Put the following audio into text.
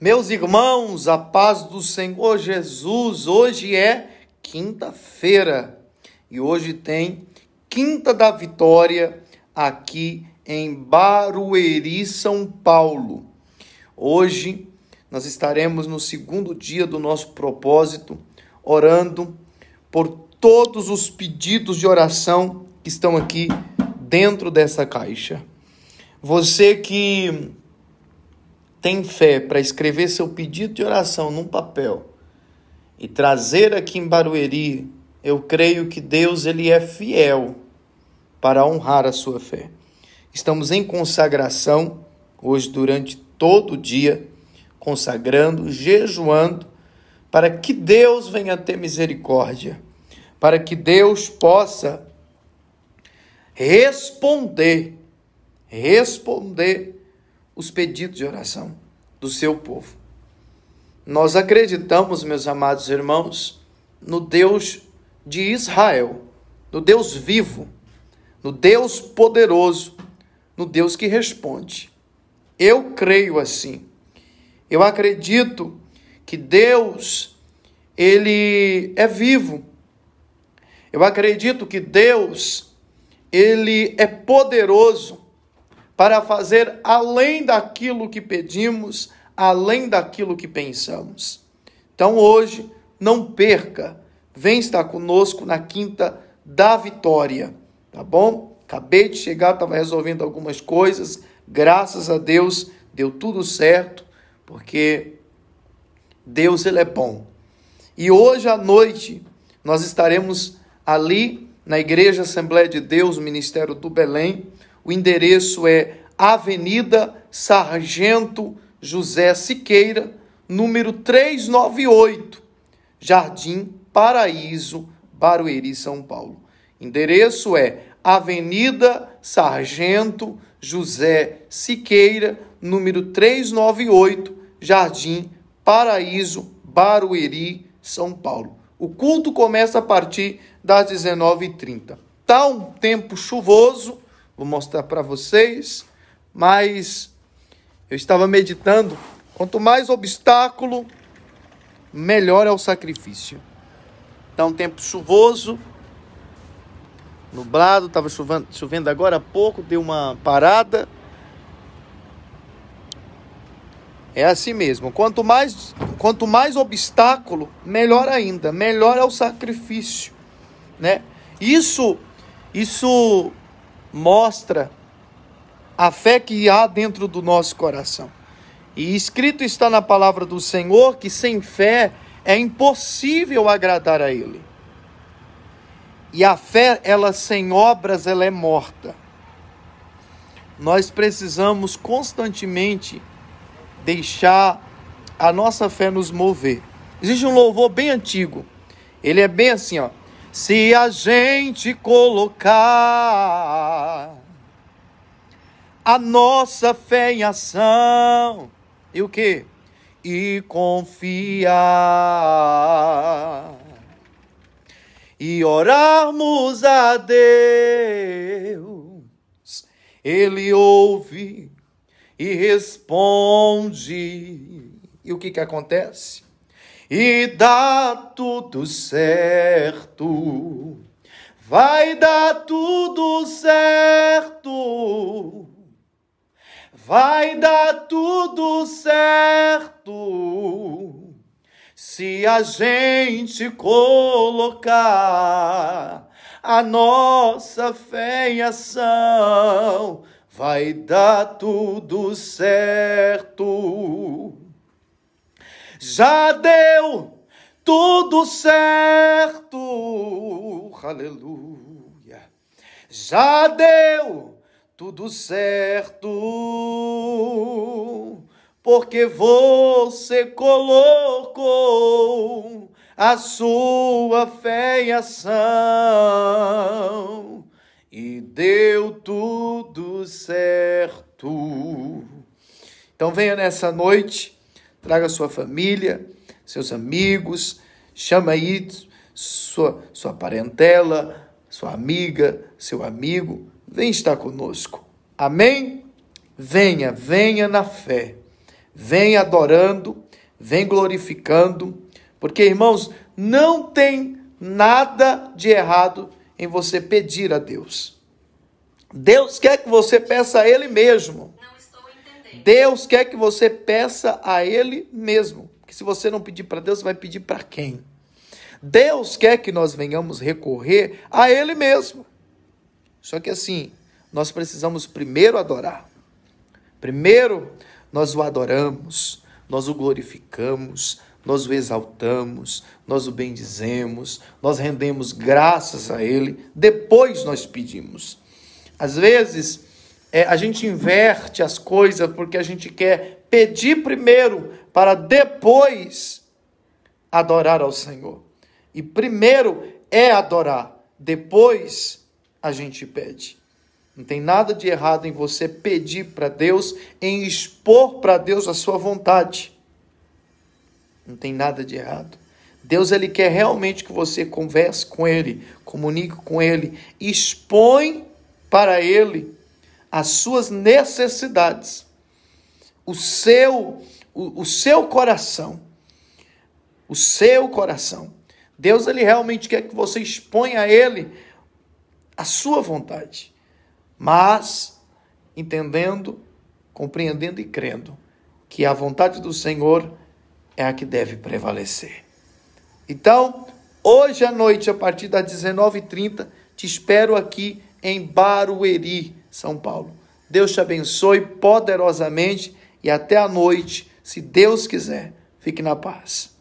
Meus irmãos, a paz do Senhor Jesus, hoje é quinta-feira e hoje tem Quinta da Vitória aqui em Barueri, São Paulo. Hoje nós estaremos no segundo dia do nosso propósito, orando por todos os pedidos de oração que estão aqui dentro dessa caixa. Você que tem fé para escrever seu pedido de oração num papel e trazer aqui em Barueri, eu creio que Deus ele é fiel para honrar a sua fé. Estamos em consagração hoje durante todo o dia, consagrando, jejuando, para que Deus venha ter misericórdia, para que Deus possa responder, responder os pedidos de oração do seu povo. Nós acreditamos, meus amados irmãos, no Deus de Israel, no Deus vivo, no Deus poderoso, no Deus que responde. Eu creio assim. Eu acredito que Deus ele é vivo. Eu acredito que Deus ele é poderoso para fazer além daquilo que pedimos, além daquilo que pensamos. Então hoje, não perca, vem estar conosco na quinta da vitória, tá bom? Acabei de chegar, estava resolvendo algumas coisas, graças a Deus deu tudo certo, porque Deus ele é bom. E hoje à noite nós estaremos ali na Igreja Assembleia de Deus, Ministério do Belém, o endereço é Avenida Sargento José Siqueira, número 398, Jardim Paraíso, Barueri, São Paulo. Endereço é Avenida Sargento José Siqueira, número 398, Jardim Paraíso, Barueri, São Paulo. O culto começa a partir das 19h30. Está um tempo chuvoso, Vou mostrar para vocês, mas eu estava meditando. Quanto mais obstáculo, melhor é o sacrifício. Está um tempo chuvoso, nublado, estava chovendo, chovendo agora há pouco, deu uma parada. É assim mesmo. Quanto mais, quanto mais obstáculo, melhor ainda. Melhor é o sacrifício, né? Isso, isso mostra a fé que há dentro do nosso coração. E escrito está na palavra do Senhor que sem fé é impossível agradar a Ele. E a fé, ela sem obras, ela é morta. Nós precisamos constantemente deixar a nossa fé nos mover. Existe um louvor bem antigo. Ele é bem assim, ó. Se a gente colocar a nossa fé em ação. E o que? E confiar. E orarmos a Deus. Ele ouve e responde. E o que que acontece? E dá tudo certo. Vai dar tudo certo Vai dar tudo certo se a gente colocar a nossa fé em ação. Vai dar tudo certo. Já deu tudo certo. Aleluia. Já deu tudo certo, porque você colocou a sua fé em ação e deu tudo certo. Então venha nessa noite, traga sua família, seus amigos, chama aí sua, sua parentela, sua amiga, seu amigo vem estar conosco. Amém? Venha, venha na fé. Venha adorando, vem glorificando, porque irmãos, não tem nada de errado em você pedir a Deus. Deus quer que você peça a Ele mesmo. Deus quer que você peça a Ele mesmo. Porque se você não pedir para Deus, vai pedir para quem? Deus quer que nós venhamos recorrer a Ele mesmo. Só que assim, nós precisamos primeiro adorar. Primeiro, nós o adoramos, nós o glorificamos, nós o exaltamos, nós o bendizemos, nós rendemos graças a Ele, depois nós pedimos. Às vezes, é, a gente inverte as coisas porque a gente quer pedir primeiro para depois adorar ao Senhor. E primeiro é adorar, depois a gente pede. Não tem nada de errado em você pedir para Deus, em expor para Deus a sua vontade. Não tem nada de errado. Deus ele quer realmente que você converse com ele, comunique com ele, expõe para ele as suas necessidades, o seu o, o seu coração, o seu coração. Deus ele realmente quer que você exponha a ele a sua vontade, mas entendendo, compreendendo e crendo que a vontade do Senhor é a que deve prevalecer. Então, hoje à noite, a partir das 19h30, te espero aqui em Barueri, São Paulo. Deus te abençoe poderosamente e até a noite, se Deus quiser. Fique na paz.